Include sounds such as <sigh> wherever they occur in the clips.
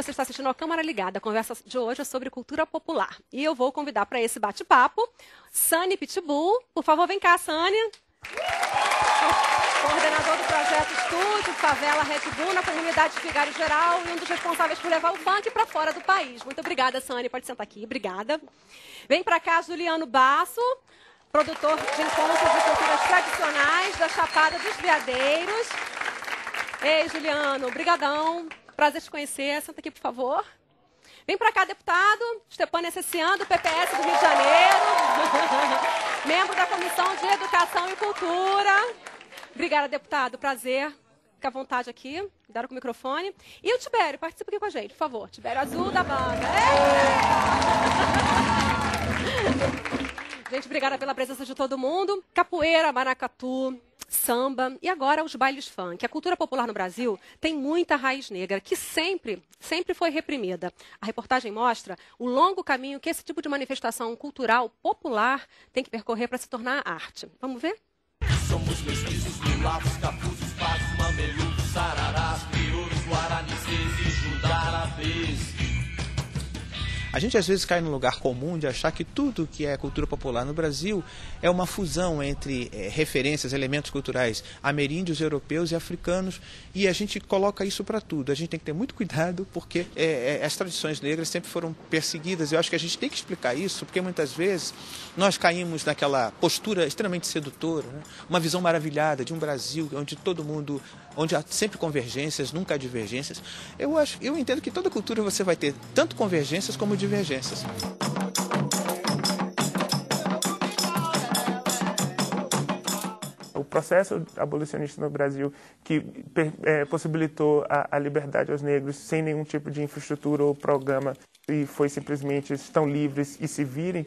Você está assistindo a Câmara Ligada. A conversa de hoje é sobre cultura popular. E eu vou convidar para esse bate-papo Sani Pitbull. Por favor, vem cá, Sani. Coordenador do projeto Estúdio Favela Red Bull na comunidade de Vigário Geral e um dos responsáveis por levar o funk para fora do país. Muito obrigada, Sani. Pode sentar aqui. Obrigada. Vem para cá, Juliano Basso produtor de encontros de culturas tradicionais da Chapada dos Veadeiros. Ei, Juliano, brigadão. Prazer te conhecer. Senta aqui, por favor. Vem para cá, deputado. Stepan Necessiando, PPS do Rio de Janeiro. <laughs> Membro da Comissão de Educação e Cultura. Obrigada, deputado. Prazer. Fica à vontade aqui. Dar com o microfone. E o Tibério, participa aqui com a gente, por favor. Tibério Azul da banda. <laughs> Gente, obrigada pela presença de todo mundo. Capoeira, maracatu, samba e agora os bailes funk. A cultura popular no Brasil tem muita raiz negra, que sempre, sempre foi reprimida. A reportagem mostra o longo caminho que esse tipo de manifestação cultural popular tem que percorrer para se tornar arte. Vamos ver? Somos mestiços, mulavos, capuzos, pás, mamelucos, sararás, piores, guaranices e judarabês. A gente às vezes cai no lugar comum de achar que tudo que é cultura popular no Brasil é uma fusão entre é, referências, elementos culturais ameríndios, europeus e africanos, e a gente coloca isso para tudo. A gente tem que ter muito cuidado porque é, as tradições negras sempre foram perseguidas. Eu acho que a gente tem que explicar isso porque muitas vezes nós caímos naquela postura extremamente sedutora, né? uma visão maravilhada de um Brasil onde todo mundo onde há sempre convergências, nunca há divergências. Eu, acho, eu entendo que toda cultura você vai ter tanto convergências como divergências. O processo abolicionista no Brasil que é, possibilitou a, a, liberdade aos negros sem nenhum tipo de infraestrutura ou programa e foi simplesmente estão livres e se virem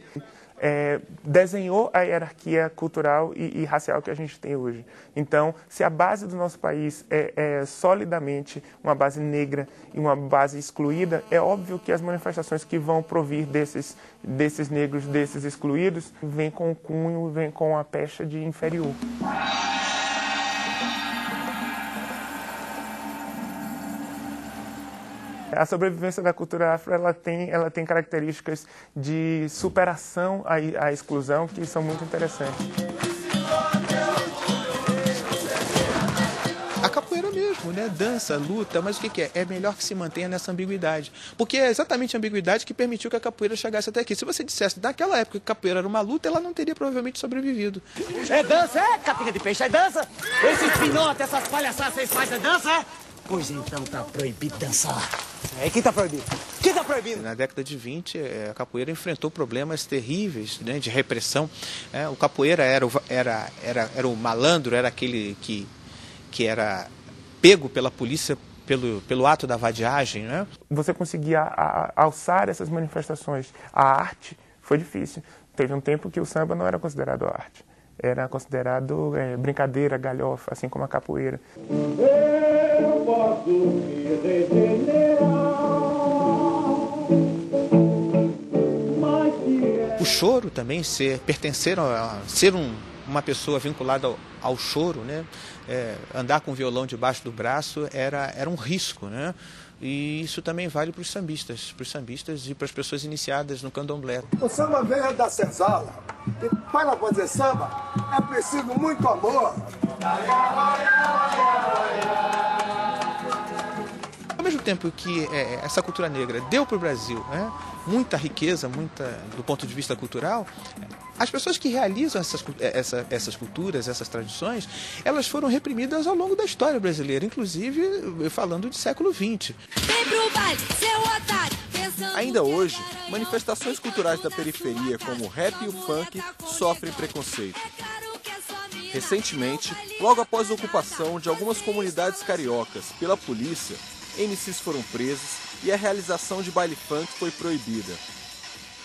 é, desenhou a hierarquia cultural e, e, racial que a gente tem hoje. Então, se a base do nosso país é, é, solidamente uma base negra e uma base excluída, é óbvio que as manifestações que vão provir desses, desses negros, desses excluídos, vêm com o cunho, vêm com a pecha de inferior. A sobrevivência da cultura afro ela tem, ela tem características de superação à, à exclusão que são muito interessantes. mesmo, né? Dança, luta, mas o que, que, é? É melhor que se mantenha nessa ambiguidade. Porque é exatamente a ambiguidade que permitiu que a capoeira chegasse até aqui. Se você dissesse naquela época que a capoeira era uma luta, ela não teria provavelmente sobrevivido. É dança, é capinha de peixe, é dança? Esses pinotes, essas palhaçadas, vocês fazem é dança, é? Pois então tá proibido dançar. É, quem tá proibido? Quem tá proibido? Na década de 20, é, a capoeira enfrentou problemas terríveis né, de repressão. É, o capoeira era o, era, era, era o malandro, era aquele que, que era pego pela polícia pelo, pelo ato da vadiagem. Né? Você conseguia alçar essas manifestações. à arte foi difícil. Teve um tempo que o samba não era considerado arte. Era considerado é, brincadeira, galhofa, assim como a capoeira. também ser pertencer a, ser um, uma pessoa vinculada ao, ao choro, né? É, andar com o violão debaixo do braço era, era um risco, né? E isso também vale para os sambistas, para os sambistas e para as pessoas iniciadas no candomblé. O samba veio da senzala. E para fazer samba é preciso muito amor tempo que é, essa cultura negra deu para o Brasil né, muita riqueza, muita do ponto de vista cultural, as pessoas que realizam essas, é, essa, essas culturas, essas tradições, elas foram reprimidas ao longo da história brasileira, inclusive falando de século XX. Ainda é hoje, manifestações culturais da periferia tá como o rap e o funk é sofrem preconceito. Recentemente, logo após tá a ocupação de algumas comunidades cariocas pela polícia, MCs foram presos e a realização de baile funk foi proibida.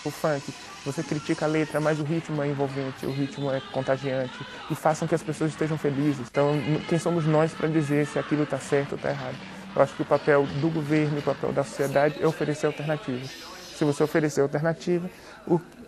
O funk, você critica a letra, mas o ritmo é envolvente, o ritmo é contagiante e façam que as pessoas estejam felizes. Então, quem somos nós para dizer se aquilo está certo ou está errado? Eu acho que o papel do governo, o papel da sociedade é oferecer alternativas. Se você oferecer alternativa,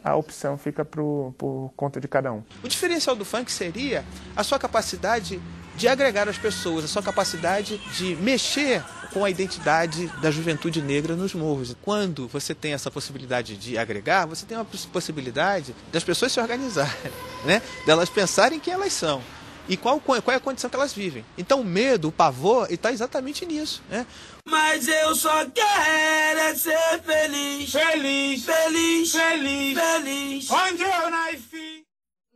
a opção fica por, por conta de cada um. O diferencial do funk seria a sua capacidade de agregar as pessoas, a sua capacidade de mexer com a identidade da juventude negra nos morros. Quando você tem essa possibilidade de agregar, você tem uma possibilidade das pessoas se organizarem, <laughs> né? delas de pensarem quem elas são e qual, qual, é a condição que elas vivem. Então o medo, o pavor, está exatamente nisso, né? Mas eu só quero é ser feliz, feliz, feliz, feliz, feliz. Onde eu nasci.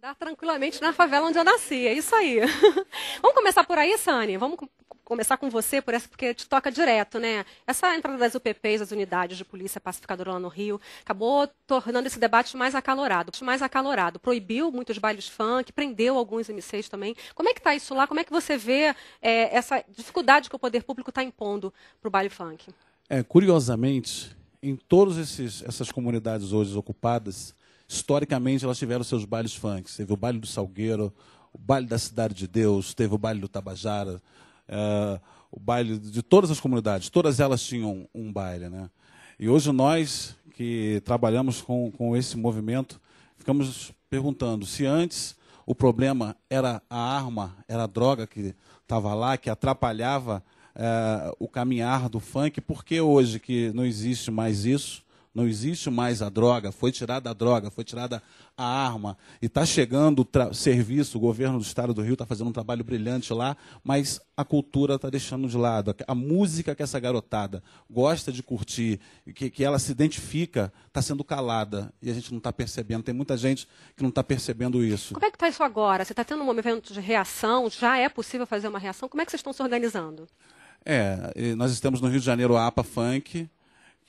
Tá tranquilamente na favela onde eu nasci. É isso aí. <laughs> Vamos começar por aí, Sani? Vamos começar com você, por essa, porque te toca direto, né? Essa entrada das UPPs, das unidades de polícia pacificadora lá no Rio, acabou tornando esse debate mais acalorado, mais acalorado. Proibiu muitos bailes funk, prendeu alguns MCs também. Como é que está isso lá? Como é que você vê é, essa dificuldade que o poder público está impondo para o baile funk? É, curiosamente, em todas essas comunidades hoje ocupadas, historicamente elas tiveram seus bailes funk. Teve o baile do Salgueiro, o baile da Cidade de Deus, teve o baile do Tabajara, é, o baile de todas as comunidades, todas elas tinham um baile. Né? E hoje nós que trabalhamos com, com esse movimento ficamos perguntando se antes o problema era a arma, era a droga que estava lá, que atrapalhava é, o caminhar do funk, por que hoje que não existe mais isso? Não existe mais a droga, foi tirada a droga, foi tirada a arma. E está chegando o serviço, o governo do estado do Rio está fazendo um trabalho brilhante lá, mas a cultura está deixando de lado. A música que essa garotada gosta de curtir, que, que ela se identifica, está sendo calada. E a gente não está percebendo. Tem muita gente que não está percebendo isso. Como é que está isso agora? Você está tendo um movimento de reação? Já é possível fazer uma reação? Como é que vocês estão se organizando? É, nós estamos no Rio de Janeiro APA Funk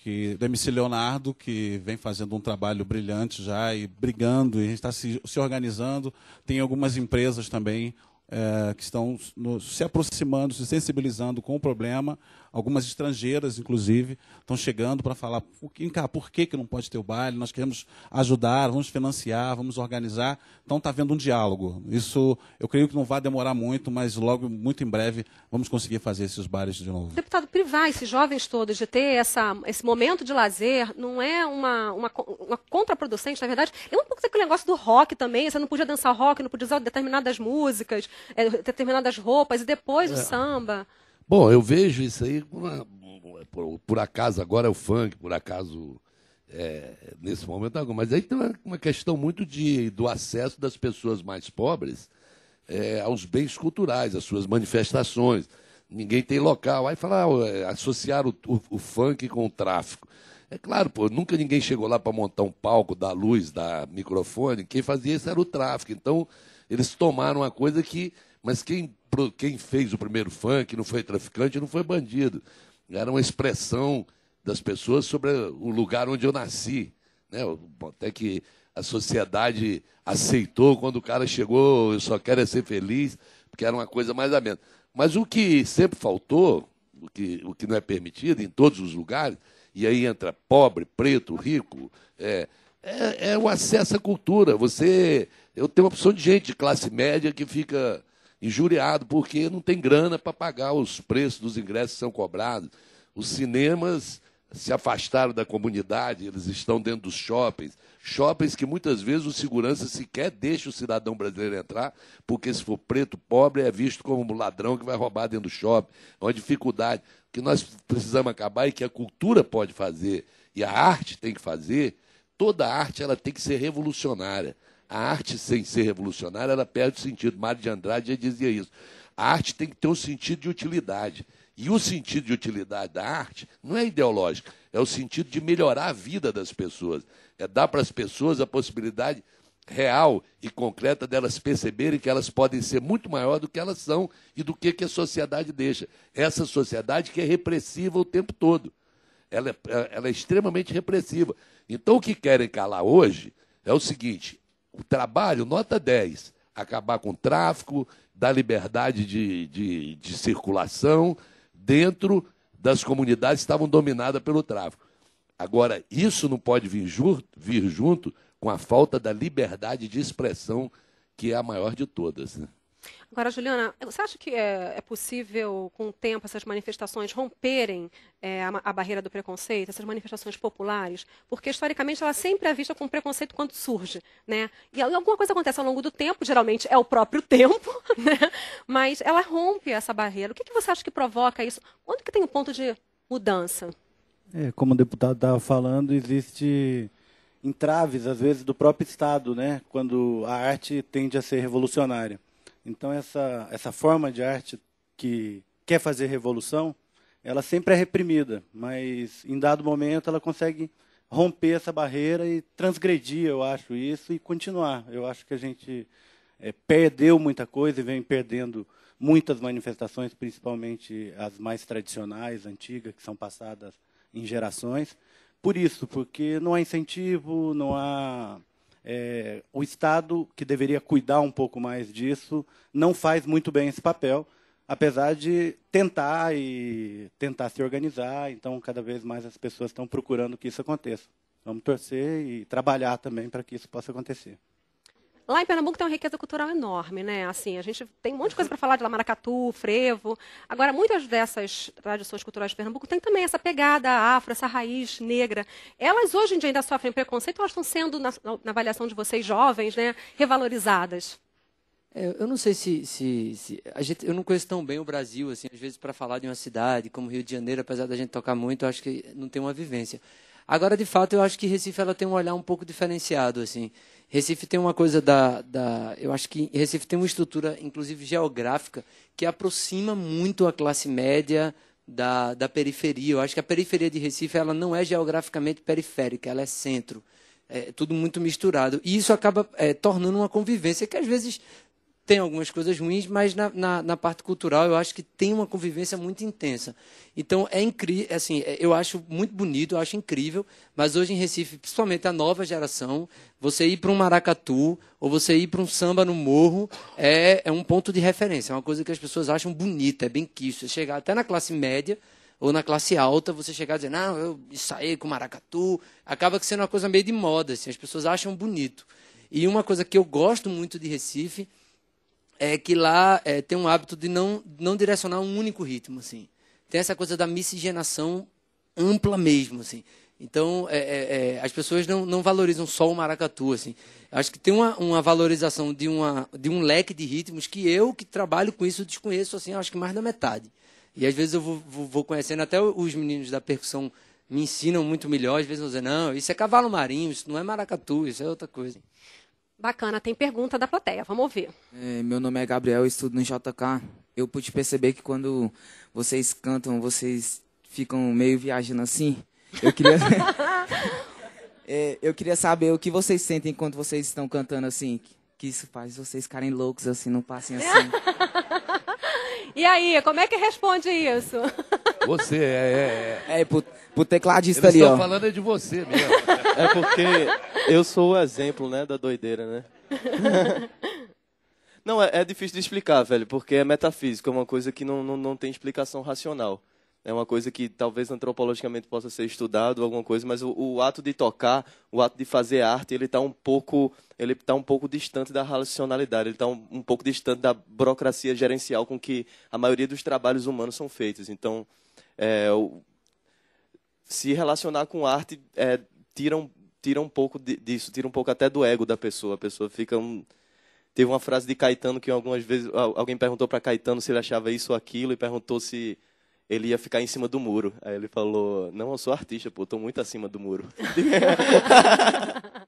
que, do MC Leonardo, que vem fazendo um trabalho brilhante já e brigando, e a gente está se, se organizando. Tem algumas empresas também é, que estão no, se aproximando, se sensibilizando com o problema. Algumas estrangeiras, inclusive, estão chegando para falar: por que, que não pode ter o baile? Nós queremos ajudar, vamos financiar, vamos organizar. Então está havendo um diálogo. Isso eu creio que não vai demorar muito, mas logo, muito em breve, vamos conseguir fazer esses bares de novo. Deputado, privar esses jovens todos de ter essa, esse momento de lazer não é uma, uma, uma contraproducente, na verdade? É um pouco aquele negócio do rock também: você não podia dançar rock, não podia usar determinadas músicas é, determinadas roupas e depois o é. samba. Bom, eu vejo isso aí, por, por acaso agora é o funk, por acaso é, nesse momento agora. Mas aí tem uma, uma, questão muito de, do acesso das pessoas mais pobres é, aos bens culturais, às suas manifestações. Ninguém tem local. Aí falar, ah, associar o, o, o, funk com o tráfico. É claro, pô, nunca ninguém chegou lá para montar um palco, da luz, da microfone. Quem fazia isso era o tráfico. Então, eles tomaram uma coisa que. Mas quem, quem fez o primeiro funk não foi traficante, não foi bandido. Era uma expressão das pessoas sobre o lugar onde eu nasci. Né? Até que a sociedade aceitou quando o cara chegou, eu só quero é ser feliz, porque era uma coisa mais ou menos. Mas o que sempre faltou, o que, o que não é permitido em todos os lugares, e aí entra pobre, preto, rico, é, é, é o acesso à cultura. Você eu tenho uma opção de gente de classe média que fica injuriado porque não tem grana para pagar os preços dos ingressos que são cobrados. Os cinemas se afastaram da comunidade, eles estão dentro dos shoppings. Shoppings que muitas vezes o segurança sequer deixa o cidadão brasileiro entrar, porque se for preto, pobre, é visto como um ladrão que vai roubar dentro do shopping. É uma dificuldade que nós precisamos acabar e que a cultura pode fazer, e a arte tem que fazer. Toda arte ela tem que ser revolucionária. A arte sem ser revolucionária, ela perde o sentido. Mário de Andrade já dizia isso. A arte tem que ter um sentido de utilidade. E o sentido de utilidade da arte não é ideológico, é o sentido de melhorar a vida das pessoas. É dar para as pessoas a possibilidade real e concreta delas perceberem que elas podem ser muito maior do que elas são e do que, que a sociedade deixa. Essa sociedade que é repressiva o tempo todo. Ela é, ela é extremamente repressiva. Então, o que querem calar hoje é o seguinte: o trabalho, nota 10, acabar com o tráfico, dar liberdade de, de, de circulação dentro das comunidades que estavam dominadas pelo tráfico. Agora, isso não pode vir junto, vir junto com a falta da liberdade de expressão, que é a maior de todas. Né? Agora, Juliana, você acha que é, é, possível, com o tempo, essas manifestações romperem é, a, a, barreira do preconceito, essas manifestações populares? Porque, historicamente, ela sempre é vista com preconceito quando surge. Né? E alguma coisa acontece ao longo do tempo, geralmente é o próprio <laughs> tempo, né? mas ela rompe essa barreira. O que, que você acha que provoca isso? Onde que tem o um ponto de mudança? É, como o deputado estava falando, existe entraves, às vezes, do próprio Estado, né? quando a arte tende a ser revolucionária. Então, essa, essa forma de arte que quer fazer revolução, ela sempre é reprimida, mas em dado momento ela consegue romper essa barreira e transgredir, eu acho, isso e continuar. Eu acho que a gente é, perdeu muita coisa e vem perdendo muitas manifestações, principalmente as mais tradicionais, antigas, que são passadas em gerações. Por isso, porque não há incentivo, não há é, o Estado, que deveria cuidar um pouco mais disso, não faz muito bem esse papel, apesar de tentar e tentar se organizar. Então, cada vez mais as pessoas estão procurando que isso aconteça. Vamos torcer e trabalhar também para que isso possa acontecer. Lá em Pernambuco tem uma riqueza cultural enorme, né? Assim, a gente tem um monte de coisa para falar de lá, maracatu, frevo. Agora, muitas dessas tradições culturais de Pernambuco têm também essa pegada afro, essa raiz negra. Elas hoje em dia ainda sofrem preconceito ou elas estão sendo, na, na avaliação de vocês jovens, né, revalorizadas? É, eu não sei se, se, se a gente, eu não conheço tão bem o Brasil assim. Às vezes para falar de uma cidade como Rio de Janeiro, apesar da gente tocar muito, eu acho que não tem uma vivência. Agora, de fato, eu acho que Recife ela tem um olhar um pouco diferenciado, assim. Recife tem uma coisa da, da, Eu acho que Recife tem uma estrutura, inclusive geográfica, que aproxima muito a classe média da, da periferia. Eu acho que a periferia de Recife ela não é geograficamente periférica, ela é centro. É tudo muito misturado. E isso acaba é, tornando uma convivência que às vezes tem algumas coisas ruins, mas na, na, na, parte cultural eu acho que tem uma convivência muito intensa. Então é incrível, assim, é, eu acho muito bonito, eu acho incrível, mas hoje em Recife, principalmente a nova geração, você ir para um maracatu ou você ir para um samba no morro é, é um ponto de referência, é uma coisa que as pessoas acham bonita, é bem quisto. Chegar até na classe média ou na classe alta, você chegar e dizer, não, eu saí com maracatu, acaba sendo uma coisa meio de moda, assim, as pessoas acham bonito. E uma coisa que eu gosto muito de Recife é que lá é, tem um hábito de não, não direcionar um único ritmo, assim. Tem essa coisa da miscigenação ampla mesmo, assim. Então, é, é, é as pessoas não, não valorizam só o maracatu, assim. Acho que tem uma, uma valorização de, uma, de um leque de ritmos que eu, que trabalho com isso, desconheço, assim, acho que mais da metade. E às vezes eu vou, vou, vou conhecendo, até os meninos da percussão me ensinam muito melhor, às vezes vão dizer, não, isso é cavalo marinho, isso não é maracatu, isso é outra coisa. Bacana, tem pergunta da plateia, vamos ouvir. É, meu nome é Gabriel, estudo no JK. Eu pude perceber que quando vocês cantam, vocês ficam meio viajando assim. Eu queria. <laughs> é, eu queria saber o que vocês sentem enquanto vocês estão cantando assim. Que isso faz vocês ficarem loucos assim, não passem assim. <laughs> E aí, como é que responde isso? <laughs> Você, é, é. É, é pro, pro tecladista ali, ó. Estou falando é de você mesmo. <laughs> é porque eu sou o exemplo, né, da doideira, né? <laughs> Não, é, é, difícil de explicar, velho, porque é metafísico, é uma coisa que não, não, não tem explicação racional é uma coisa que talvez antropologicamente possa ser estudado alguma coisa mas o, o ato de tocar o ato de fazer arte ele está um pouco ele está um pouco distante da racionalidade ele está um, um, pouco distante da burocracia gerencial com que a maioria dos trabalhos humanos são feitos então é, o, se relacionar com arte é, tira, um, tira um pouco de, disso tira um pouco até do ego da pessoa a pessoa fica um, teve uma frase de Caetano que algumas vezes alguém perguntou para Caetano se ele achava isso ou aquilo e perguntou se ele ia ficar em cima do muro. Aí ele falou: Não, eu sou artista, pô, eu tô muito acima do muro. <laughs> <laughs>